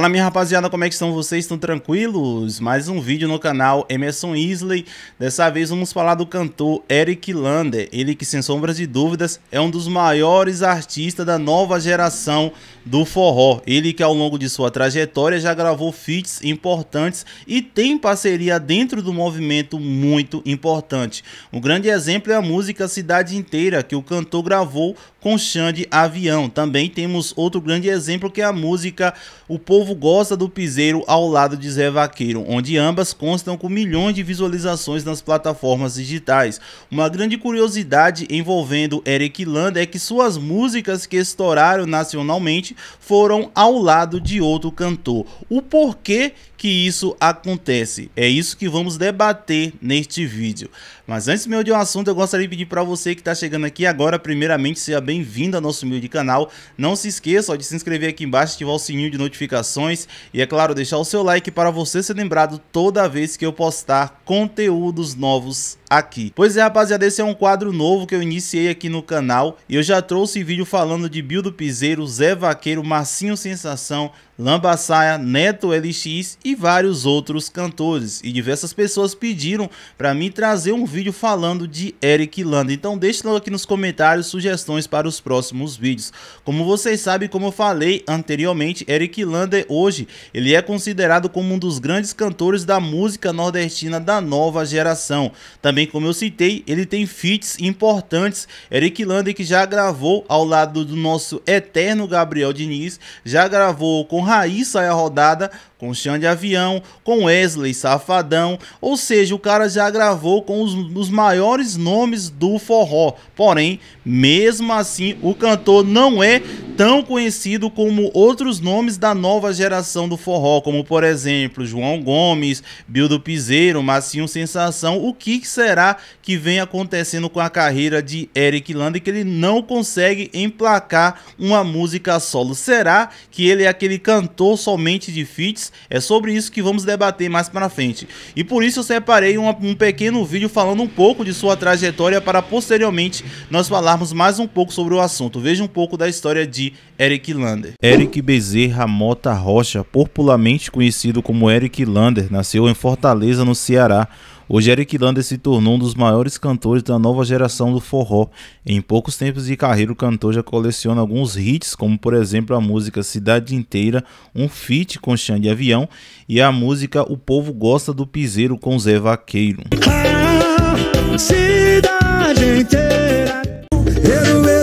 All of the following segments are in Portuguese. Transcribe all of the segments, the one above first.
Fala minha rapaziada, como é que estão vocês? Estão tranquilos? Mais um vídeo no canal Emerson Isley. Dessa vez vamos falar do cantor Eric Lander. Ele que, sem sombras de dúvidas, é um dos maiores artistas da nova geração do forró. Ele que ao longo de sua trajetória já gravou feats importantes e tem parceria dentro do movimento muito importante. Um grande exemplo é a música Cidade Inteira, que o cantor gravou com Xande Avião. Também temos outro grande exemplo que é a música O Povo povo gosta do piseiro ao lado de Zé Vaqueiro, onde ambas constam com milhões de visualizações nas plataformas digitais. Uma grande curiosidade envolvendo Eric Landa é que suas músicas que estouraram nacionalmente foram ao lado de outro cantor. O porquê que isso acontece? É isso que vamos debater neste vídeo. Mas antes meu de um assunto, eu gostaria de pedir para você que está chegando aqui agora, primeiramente, seja bem-vindo ao nosso humilde canal. Não se esqueça ó, de se inscrever aqui embaixo, ativar o sininho de notificações e, é claro, deixar o seu like para você ser lembrado toda vez que eu postar conteúdos novos aqui. Pois é, rapaziada, esse é um quadro novo que eu iniciei aqui no canal e eu já trouxe vídeo falando de Bildo Piseiro, Zé Vaqueiro, Marcinho Sensação, Lambaçaia, Neto LX e vários outros cantores. E diversas pessoas pediram para mim trazer um vídeo falando de Eric Landa. Então deixe aqui nos comentários sugestões para os próximos vídeos. Como vocês sabem, como eu falei anteriormente, Eric Landa hoje ele é considerado como um dos grandes cantores da música nordestina da nova geração. Também como eu citei, ele tem feats importantes. Eric Landa que já gravou ao lado do nosso eterno Gabriel Diniz, já gravou com Raíssa é a rodada, com de Avião, com Wesley Safadão, ou seja, o cara já gravou com os, os maiores nomes do forró. Porém, mesmo assim, o cantor não é tão conhecido como outros nomes da nova geração do forró, como por exemplo, João Gomes, Bildo Piseiro, Massinho Sensação. O que será que vem acontecendo com a carreira de Eric Landa que ele não consegue emplacar uma música solo? Será que ele é aquele cantor cantor somente de feats. É sobre isso que vamos debater mais para frente. E por isso eu separei uma, um pequeno vídeo falando um pouco de sua trajetória para posteriormente nós falarmos mais um pouco sobre o assunto. Veja um pouco da história de Eric Lander. Eric Bezerra Mota Rocha, popularmente conhecido como Eric Lander, nasceu em Fortaleza, no Ceará Hoje Eric Lander se tornou um dos maiores cantores da nova geração do forró. Em poucos tempos de carreira, o cantor já coleciona alguns hits, como por exemplo a música Cidade Inteira, um feat com de Avião e a música O Povo Gosta do Piseiro com Zé Vaqueiro. Ah, cidade inteira, eu,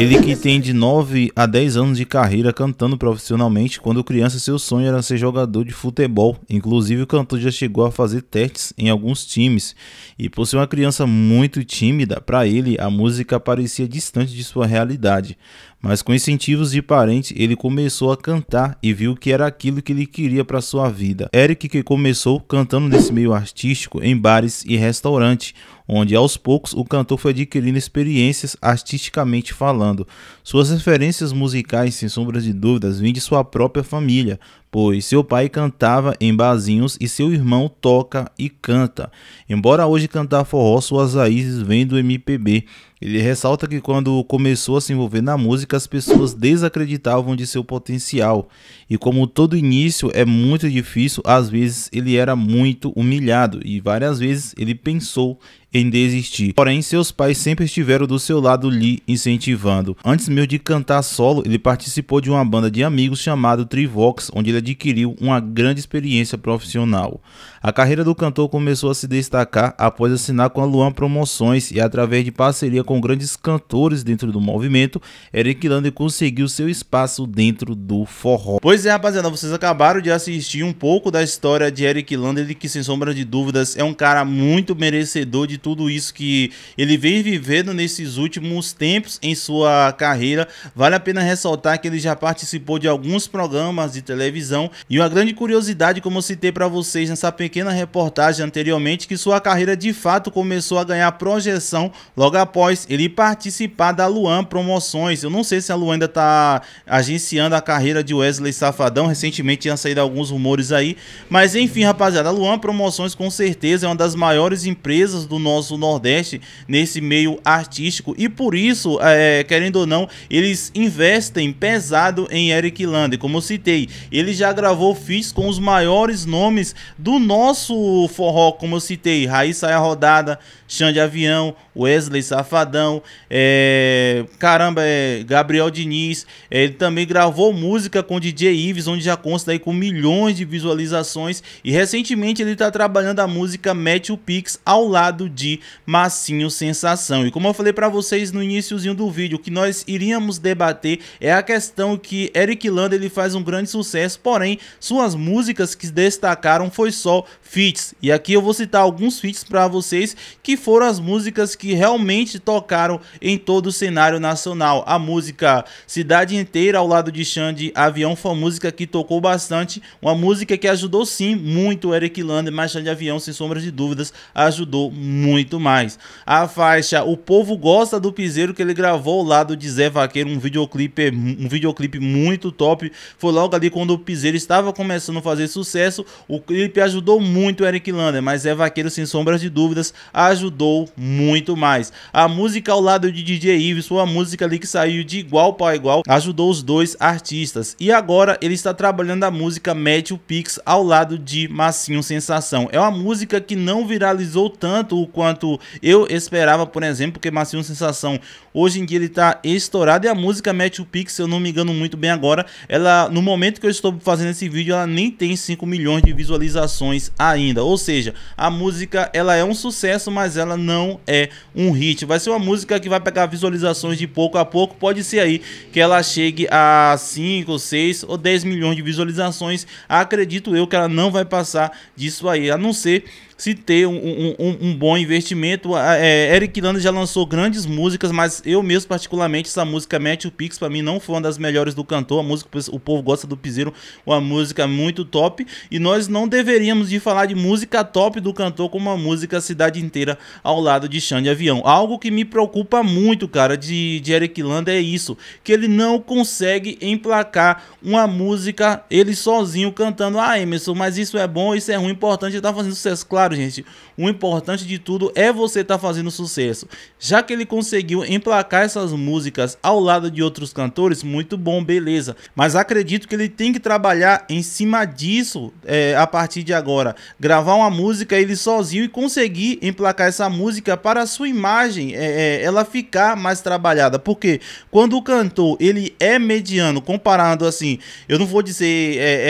Ele que tem de 9 a 10 anos de carreira cantando profissionalmente, quando criança seu sonho era ser jogador de futebol. Inclusive o cantor já chegou a fazer testes em alguns times. E por ser uma criança muito tímida, para ele a música parecia distante de sua realidade. Mas com incentivos de parentes, ele começou a cantar e viu que era aquilo que ele queria para sua vida. Eric que começou cantando nesse meio artístico em bares e restaurantes onde aos poucos o cantor foi adquirindo experiências artisticamente falando. Suas referências musicais, sem sombra de dúvidas, vêm de sua própria família, pois seu pai cantava em barzinhos e seu irmão toca e canta. Embora hoje cantar forró, suas raízes vêm do MPB. Ele ressalta que quando começou a se envolver na música, as pessoas desacreditavam de seu potencial. E como todo início é muito difícil, às vezes ele era muito humilhado e várias vezes ele pensou em desistir. Porém, seus pais sempre estiveram do seu lado lhe incentivando. Antes mesmo de cantar solo, ele participou de uma banda de amigos chamado Trivox, onde ele adquiriu uma grande experiência profissional. A carreira do cantor começou a se destacar após assinar com a Luan Promoções e através de parceria com grandes cantores dentro do movimento, Eric Lander conseguiu seu espaço dentro do forró. Pois é, rapaziada, vocês acabaram de assistir um pouco da história de Eric Lander, que sem sombra de dúvidas é um cara muito merecedor de tudo isso que ele vem vivendo nesses últimos tempos em sua carreira. Vale a pena ressaltar que ele já participou de alguns programas de televisão e uma grande curiosidade como eu citei para vocês nessa pequena pequena reportagem anteriormente que sua carreira de fato começou a ganhar projeção logo após ele participar da Luan Promoções. Eu não sei se a Luan ainda está agenciando a carreira de Wesley Safadão. Recentemente tinha saído alguns rumores aí. Mas enfim, rapaziada, a Luan Promoções com certeza é uma das maiores empresas do nosso Nordeste nesse meio artístico. E por isso, é, querendo ou não, eles investem pesado em Eric Land. Como eu citei, ele já gravou FIS com os maiores nomes do Norte nosso forró, como eu citei, Raiz Saia Rodada, Chão de Avião, Wesley Safadão, é, caramba, é, Gabriel Diniz. É, ele também gravou música com DJ Ives, onde já consta aí com milhões de visualizações. E recentemente ele está trabalhando a música Mete Pix ao lado de Massinho Sensação. E como eu falei para vocês no iníciozinho do vídeo, o que nós iríamos debater é a questão que Eric Landa ele faz um grande sucesso, porém suas músicas que destacaram foi só feats. E aqui eu vou citar alguns feats para vocês que foram as músicas que que realmente tocaram em todo o cenário nacional. A música Cidade Inteira ao lado de Xande Avião foi uma música que tocou bastante, uma música que ajudou sim muito o Eric Lander, mas Xande Avião, sem sombras de dúvidas, ajudou muito mais. A faixa O Povo Gosta do Piseiro, que ele gravou ao lado de Zé Vaqueiro, um videoclipe, um videoclipe muito top. Foi logo ali quando o Piseiro estava começando a fazer sucesso, o clipe ajudou muito o Eric Lander, mas Zé Vaqueiro, sem sombras de dúvidas, ajudou muito muito mais. A música ao lado de DJ Ives foi uma música ali que saiu de igual para igual, ajudou os dois artistas. E agora ele está trabalhando a música Mete Pix ao lado de Massinho Sensação. É uma música que não viralizou tanto o quanto eu esperava, por exemplo, porque Massinho Sensação hoje em dia ele está estourado e a música Mete Pix, se eu não me engano muito bem agora, ela no momento que eu estou fazendo esse vídeo, ela nem tem 5 milhões de visualizações ainda. Ou seja, a música ela é um sucesso, mas ela não é um hit. Vai ser uma música que vai pegar visualizações de pouco a pouco. Pode ser aí que ela chegue a 5, 6 ou 10 milhões de visualizações. Acredito eu que ela não vai passar disso aí, a não ser se ter um, um, um, um bom investimento. É, Eric Landa já lançou grandes músicas, mas eu mesmo, particularmente, essa música Mete Pix, para mim, não foi uma das melhores do cantor. A música, o povo gosta do Piseiro, uma música muito top. E nós não deveríamos de falar de música top do cantor como uma música Cidade Inteira ao lado de Xande Avião. Algo que me preocupa muito, cara, de, de Eric Landa é isso, que ele não consegue emplacar uma música ele sozinho cantando. Ah, Emerson, mas isso é bom, isso é ruim, importante, ele tá fazendo sucesso, claro claro, gente, o importante de tudo é você estar tá fazendo sucesso. Já que ele conseguiu emplacar essas músicas ao lado de outros cantores, muito bom, beleza. Mas acredito que ele tem que trabalhar em cima disso é, a partir de agora. Gravar uma música ele sozinho e conseguir emplacar essa música para a sua imagem, é, é, ela ficar mais trabalhada. Porque quando o cantor ele é mediano, comparado assim, eu não vou dizer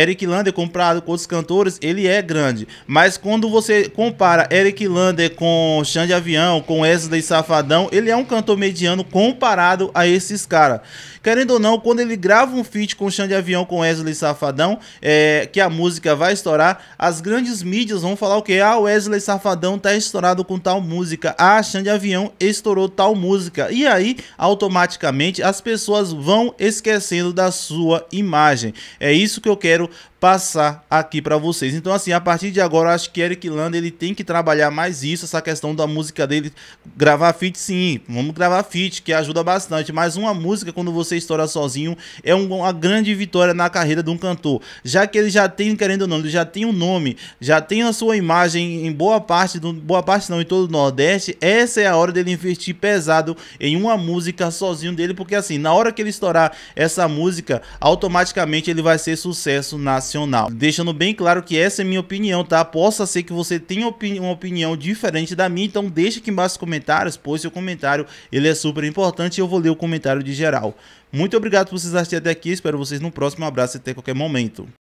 Eric Lander comparado com outros cantores, ele é grande. Mas quando você compara Eric Lander com Xande Avião, com Wesley Safadão, ele é um cantor mediano comparado a esses caras. Querendo ou não, quando ele grava um feat com Xande Avião, com Wesley Safadão, é, que a música vai estourar, as grandes mídias vão falar o que? Ah, Wesley Safadão tá estourado com tal música. Ah, Xande Avião estourou tal música. E aí, automaticamente, as pessoas vão esquecendo da sua imagem. É isso que eu quero passar aqui para vocês. Então assim, a partir de agora, acho que Eric Landa ele tem que trabalhar mais isso, essa questão da música dele, gravar feat sim, vamos gravar feat, que ajuda bastante, mas uma música quando você estoura sozinho é uma grande vitória na carreira de um cantor, já que ele já tem, querendo ou não, ele já tem o um nome, já tem a sua imagem em boa parte, do, boa parte não, em todo o Nordeste, essa é a hora dele investir pesado em uma música sozinho dele, porque assim, na hora que ele estourar essa música, automaticamente ele vai ser sucesso na nacional. Deixando bem claro que essa é minha opinião, tá? Possa ser que você tenha opini uma opinião diferente da minha, então deixa aqui embaixo nos comentários, pois seu comentário ele é super importante e eu vou ler o comentário de geral. Muito obrigado por vocês assistirem até aqui, espero vocês no próximo, um abraço e até qualquer momento.